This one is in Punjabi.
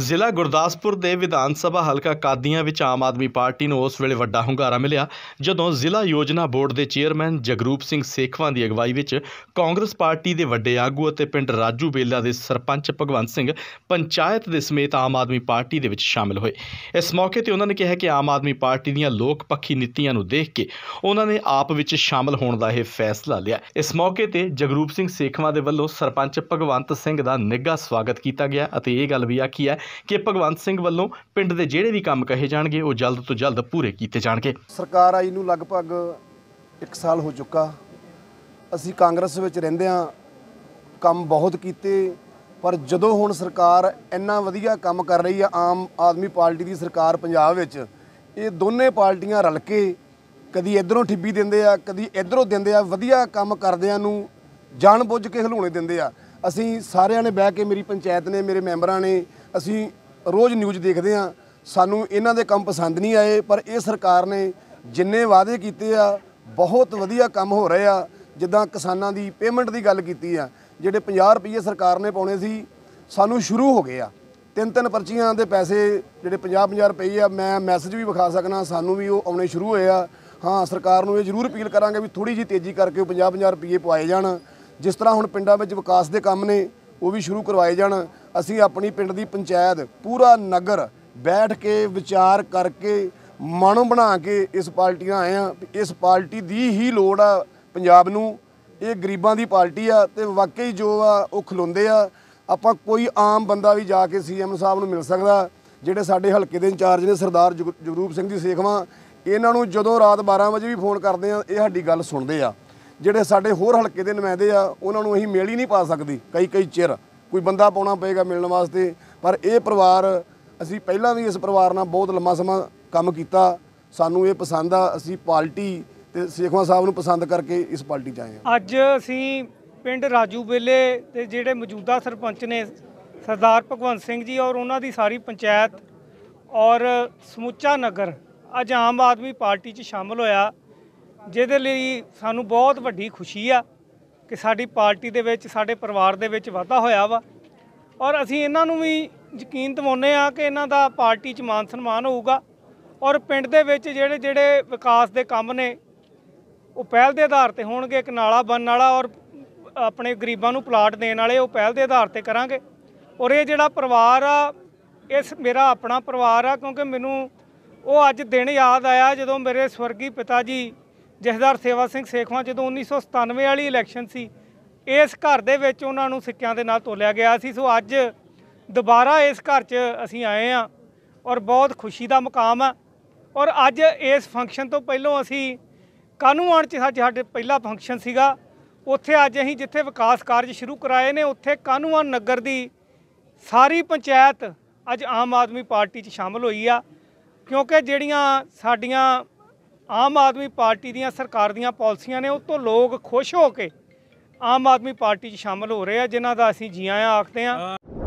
ਜ਼ਿਲ੍ਹਾ ਗੁਰਦਾਸਪੁਰ ਦੇ ਵਿਧਾਨ ਸਭਾ ਹਲਕਾ ਕਾਦੀਆਂ ਵਿੱਚ ਆਮ ਆਦਮੀ ਪਾਰਟੀ ਨੂੰ ਉਸ ਵੇਲੇ ਵੱਡਾ ਹੁੰਗਾਰਾ ਮਿਲਿਆ ਜਦੋਂ ਜ਼ਿਲ੍ਹਾ ਯੋਜਨਾ ਬੋਰਡ ਦੇ ਚੇਅਰਮੈਨ ਜਗਰੂਪ ਸਿੰਘ ਸੇਖਵਾਂ ਦੀ ਅਗਵਾਈ ਵਿੱਚ ਕਾਂਗਰਸ ਪਾਰਟੀ ਦੇ ਵੱਡੇ ਆਗੂ ਅਤੇ ਪਿੰਡ ਰਾਜੂ ਬੇਲਾ ਦੇ ਸਰਪੰਚ ਭਗਵੰਤ ਸਿੰਘ ਪੰਚਾਇਤ ਦੇ ਸਮੇਤ ਆਮ ਆਦਮੀ ਪਾਰਟੀ ਦੇ ਵਿੱਚ ਸ਼ਾਮਲ ਹੋਏ ਇਸ ਮੌਕੇ ਤੇ ਉਹਨਾਂ ਨੇ ਕਿਹਾ ਕਿ ਆਮ ਆਦਮੀ ਪਾਰਟੀ ਦੀਆਂ ਲੋਕ ਪੱਖੀ ਨੀਤੀਆਂ ਨੂੰ ਦੇਖ ਕੇ ਉਹਨਾਂ ਨੇ ਆਪ ਵਿੱਚ ਸ਼ਾਮਲ ਹੋਣ ਦਾ ਇਹ ਫੈਸਲਾ ਲਿਆ ਇਸ ਮੌਕੇ ਤੇ ਜਗਰੂਪ ਸਿੰਘ ਸੇਖਵਾਂ ਦੇ ਵੱਲੋਂ ਸਰਪੰਚ ਭਗਵੰਤ ਸਿੰਘ ਦਾ ਨਿੱਘਾ ਸਵਾਗਤ ਕੀਤਾ ਗਿਆ ਅਤੇ ਇਹ ਗੱਲ ਵੀ ਆਖੀ ਹੈ ਕਿ ਭਗਵੰਤ ਸਿੰਘ ਵੱਲੋਂ ਪਿੰਡ ਦੇ ਜਿਹੜੇ ਵੀ ਕੰਮ ਕਹੇ ਜਾਣਗੇ ਉਹ ਜਲਦ ਤੋਂ ਜਲਦ ਪੂਰੇ ਕੀਤੇ ਜਾਣਗੇ ਸਰਕਾਰ ਆਈ ਨੂੰ ਲਗਭਗ 1 ਸਾਲ ਹੋ ਚੁੱਕਾ ਅਸੀਂ ਕਾਂਗਰਸ ਵਿੱਚ ਰਹਿੰਦੇ ਆ ਕੰਮ ਬਹੁਤ ਕੀਤੇ ਪਰ ਜਦੋਂ ਹੁਣ ਸਰਕਾਰ ਇੰਨਾ ਵਧੀਆ ਕੰਮ ਕਰ ਰਹੀ ਆ ਆਮ ਆਦਮੀ ਪਾਰਟੀ ਦੀ ਸਰਕਾਰ ਪੰਜਾਬ ਵਿੱਚ ਇਹ ਦੋਨੇ ਪਾਰਟੀਆਂ ਰਲ ਕੇ ਕਦੀ ਇਧਰੋਂ ਠਿੱਬੀ ਦਿੰਦੇ ਆ ਕਦੀ ਇਧਰੋਂ ਦਿੰਦੇ ਆ ਵਧੀਆ ਕੰਮ ਕਰਦਿਆਂ ਨੂੰ ਜਾਣ ਬੁੱਝ ਕੇ ਹਲੂਣੇ ਦਿੰਦੇ ਆ ਅਸੀਂ ਸਾਰਿਆਂ ਨੇ ਬਹਿ ਕੇ ਮੇਰੀ ਪੰਚਾਇਤ ਨੇ ਮੇਰੇ ਮੈਂਬਰਾਂ ਨੇ ਅਸੀਂ ਰੋਜ਼ ਨਿਊਜ਼ ਦੇਖਦੇ ਆ ਸਾਨੂੰ ਇਹਨਾਂ ਦੇ ਕੰਮ ਪਸੰਦ ਨਹੀਂ ਆਏ ਪਰ ਇਹ ਸਰਕਾਰ ਨੇ ਜਿੰਨੇ ਵਾਅਦੇ ਕੀਤੇ ਆ ਬਹੁਤ ਵਧੀਆ ਕੰਮ ਹੋ ਰਹੇ ਆ ਜਿੱਦਾਂ ਕਿਸਾਨਾਂ ਦੀ ਪੇਮੈਂਟ ਦੀ ਗੱਲ ਕੀਤੀ ਆ ਜਿਹੜੇ 50 ਰੁਪਏ ਸਰਕਾਰ ਨੇ ਪਾਉਣੇ ਸੀ ਸਾਨੂੰ ਸ਼ੁਰੂ ਹੋ ਗਏ ਆ ਤਿੰਨ ਤਿੰਨ ਪਰਚੀਆਂ ਦੇ ਪੈਸੇ ਜਿਹੜੇ 50-50 ਰੁਪਏ ਆ ਮੈਂ ਮੈਸੇਜ ਵੀ ਵਿਖਾ ਸਕਣਾ ਸਾਨੂੰ ਵੀ ਉਹ ਆਉਣੇ ਸ਼ੁਰੂ ਹੋਏ ਆ ਹਾਂ ਸਰਕਾਰ ਨੂੰ ਇਹ ਜ਼ਰੂਰ ਅਪੀਲ ਕਰਾਂਗੇ ਵੀ ਥੋੜੀ ਜੀ ਤੇਜ਼ੀ ਕਰਕੇ ਉਹ 50-50 ਰੁਪਏ ਪਵਾਏ ਜਾਣ ਜਿਸ ਤਰ੍ਹਾਂ ਹੁਣ ਪਿੰਡਾਂ ਵਿੱਚ ਵਿਕਾਸ ਦੇ ਕੰਮ ਨੇ ਉਹ ਵੀ ਸ਼ੁਰੂ ਕਰਵਾਏ ਜਾਣ ਅਸੀਂ ਆਪਣੀ ਪਿੰਡ ਦੀ ਪੰਚਾਇਤ ਪੂਰਾ ਨਗਰ ਬੈਠ ਕੇ ਵਿਚਾਰ ਕਰਕੇ ਮਨ ਬਣਾ ਕੇ ਇਸ ਪਾਰਟੀਆਂ ਆਏ ਆ ਇਸ ਪਾਰਟੀ ਦੀ ਹੀ ਲੋੜ ਆ ਪੰਜਾਬ ਨੂੰ ਇਹ ਗਰੀਬਾਂ ਦੀ ਪਾਰਟੀ ਆ ਤੇ ਵਾਕਈ ਜੋ ਆ ਉਹ ਖਲੋਂਦੇ ਆ ਆਪਾਂ ਕੋਈ ਆਮ ਬੰਦਾ ਵੀ ਜਾ ਕੇ ਸੀਐਮ ਸਾਹਿਬ ਨੂੰ ਮਿਲ ਸਕਦਾ ਜਿਹੜੇ ਸਾਡੇ ਹਲਕੇ ਦੇ ਇੰਚਾਰਜ ਨੇ ਸਰਦਾਰ ਜਗਰੂਪ ਸਿੰਘ ਜੀ ਸੇਖਵਾ ਇਹਨਾਂ ਨੂੰ ਜਦੋਂ ਰਾਤ 12 ਵਜੇ ਵੀ ਫੋਨ ਕਰਦੇ ਆ ਇਹ ਸਾਡੀ ਗੱਲ ਸੁਣਦੇ ਆ ਜਿਹੜੇ ਸਾਡੇ ਹੋਰ ਹਲਕੇ ਦੇ ਨੁਮਾਇੰਦੇ ਆ ਉਹਨਾਂ ਨੂੰ ਅਸੀਂ ਮੇਲ ਹੀ ਨਹੀਂ ਪਾ ਸਕਦੀ ਕਈ ਕਈ ਚਿਰ ਕੋਈ ਬੰਦਾ ਪਾਉਣਾ ਪਏਗਾ ਮਿਲਣ ਵਾਸਤੇ ਪਰ ਇਹ ਪਰਿਵਾਰ ਅਸੀਂ ਪਹਿਲਾਂ ਵੀ ਇਸ ਪਰਿਵਾਰ ਨਾਲ ਬਹੁਤ ਲੰਮਾ ਸਮਾਂ ਕੰਮ ਕੀਤਾ ਸਾਨੂੰ ਇਹ ਪਸੰਦ ਆ ਅਸੀਂ ਪਾਰਟੀ ਤੇ ਸੇਖਵਾ ਸਾਹਿਬ ਨੂੰ ਪਸੰਦ ਕਰਕੇ ਇਸ ਪਾਰਟੀ 'ਚ ਆਏ ਆ ਅੱਜ ਅਸੀਂ ਪਿੰਡ ਰਾਜੂ ਬੇਲੇ ਤੇ ਜਿਹੜੇ ਮੌਜੂਦਾ ਸਰਪੰਚ ਨੇ ਸਰਦਾਰ ਭਗਵੰਤ ਸਿੰਘ ਜੀ ਔਰ ਉਹਨਾਂ ਦੀ ਸਾਰੀ ਪੰਚਾਇਤ ਔਰ ਸਮੁੱਚਾ ਨਗਰ ਅੱਜ ਆਮ ਆਦਮੀ ਪਾਰਟੀ 'ਚ ਸ਼ਾਮਲ ਹੋਇਆ ਜਿਹਦੇ ਲਈ ਸਾਨੂੰ ਬਹੁਤ ਵੱਡੀ ਖੁਸ਼ੀ ਆ ਕਿ ਸਾਡੀ ਪਾਰਟੀ ਦੇ ਵਿੱਚ ਸਾਡੇ ਪਰਿਵਾਰ ਦੇ ਵਿੱਚ ਵਾਧਾ ਹੋਇਆ ਵਾ ਔਰ ਅਸੀਂ ਇਹਨਾਂ ਨੂੰ ਵੀ ਯਕੀਨ ਦਿਵਾਉਂਦੇ ਆ ਕਿ ਇਹਨਾਂ ਦਾ ਪਾਰਟੀ 'ਚ ਮਾਨ ਸਨਮਾਨ ਹੋਊਗਾ ਔਰ ਪਿੰਡ ਦੇ ਵਿੱਚ ਜਿਹੜੇ ਜਿਹੜੇ ਵਿਕਾਸ ਦੇ ਕੰਮ ਨੇ ਉਹ ਪਹਿਲ ਦੇ ਆਧਾਰ ਤੇ ਹੋਣਗੇ ਇੱਕ ਨਾਲਾ ਬਣਨ ਵਾਲਾ ਔਰ ਆਪਣੇ ਗਰੀਬਾਂ ਨੂੰ ਪਲਾਟ ਦੇਣ ਵਾਲੇ ਉਹ ਪਹਿਲ ਦੇ ਆਧਾਰ ਤੇ ਕਰਾਂਗੇ ਔਰ ਇਹ ਜਿਹੜਾ ਪਰਿਵਾਰ ਆ ਇਸ ਮੇਰਾ ਆਪਣਾ ਪਰਿਵਾਰ ਆ ਕਿਉਂਕਿ ਮੈਨੂੰ ਉਹ ਅੱਜ ਦਿਨ ਯਾਦ ਆਇਆ ਜਦੋਂ ਮੇਰੇ ਸਵਰਗੀ ਪਿਤਾ ਜੀ ਜਹਦਾਰ ਸੇਵਾ ਸਿੰਘ ਸੇਖਵਾ ਜਦੋਂ 1997 ਵਾਲੀ ਇਲੈਕਸ਼ਨ ਸੀ ਇਸ ਘਰ ਦੇ ਵਿੱਚ ਉਹਨਾਂ ਨੂੰ ਸਿੱਕਿਆਂ ਦੇ ਨਾਲ ਤੋਲਿਆ ਗਿਆ ਸੀ ਸੋ ਅੱਜ ਦੁਬਾਰਾ ਇਸ ਘਰ 'ਚ ਅਸੀਂ ਆਏ ਆ ਔਰ ਬਹੁਤ ਖੁਸ਼ੀ ਦਾ ਮੁਕਾਮ ਆ ਔਰ ਅੱਜ ਇਸ ਫੰਕਸ਼ਨ ਤੋਂ ਪਹਿਲਾਂ ਅਸੀਂ ਕਾਨੂੰ ਆਣ 'ਚ ਸਾਡੇ ਪਹਿਲਾ ਫੰਕਸ਼ਨ ਸੀਗਾ ਉੱਥੇ ਅੱਜ ਅਸੀਂ ਜਿੱਥੇ ਵਿਕਾਸ ਕਾਰਜ ਸ਼ੁਰੂ ਕਰਾਏ ਨੇ ਉੱਥੇ ਆਣ ਨਗਰ ਦੀ ਸਾਰੀ ਪੰਚਾਇਤ ਅੱਜ ਆਮ ਆਦਮੀ ਪਾਰਟੀ 'ਚ ਸ਼ਾਮਲ ਹੋਈ ਆ ਕਿਉਂਕਿ ਜਿਹੜੀਆਂ ਸਾਡੀਆਂ ਆਮ ਆਦਮੀ ਪਾਰਟੀ ਦੀਆਂ ਸਰਕਾਰ ਦੀਆਂ ਪਾਲਿਸੀਆਂ ਨੇ ਉਹ ਤੋਂ ਲੋਕ ਖੁਸ਼ ਹੋ ਕੇ ਆਮ ਆਦਮੀ ਪਾਰਟੀ 'ਚ ਸ਼ਾਮਲ ਹੋ ਰਹੇ ਆ ਜਿਨ੍ਹਾਂ ਦਾ ਅਸੀਂ ਜੀ ਆਇਆਂ ਆਖਦੇ ਆ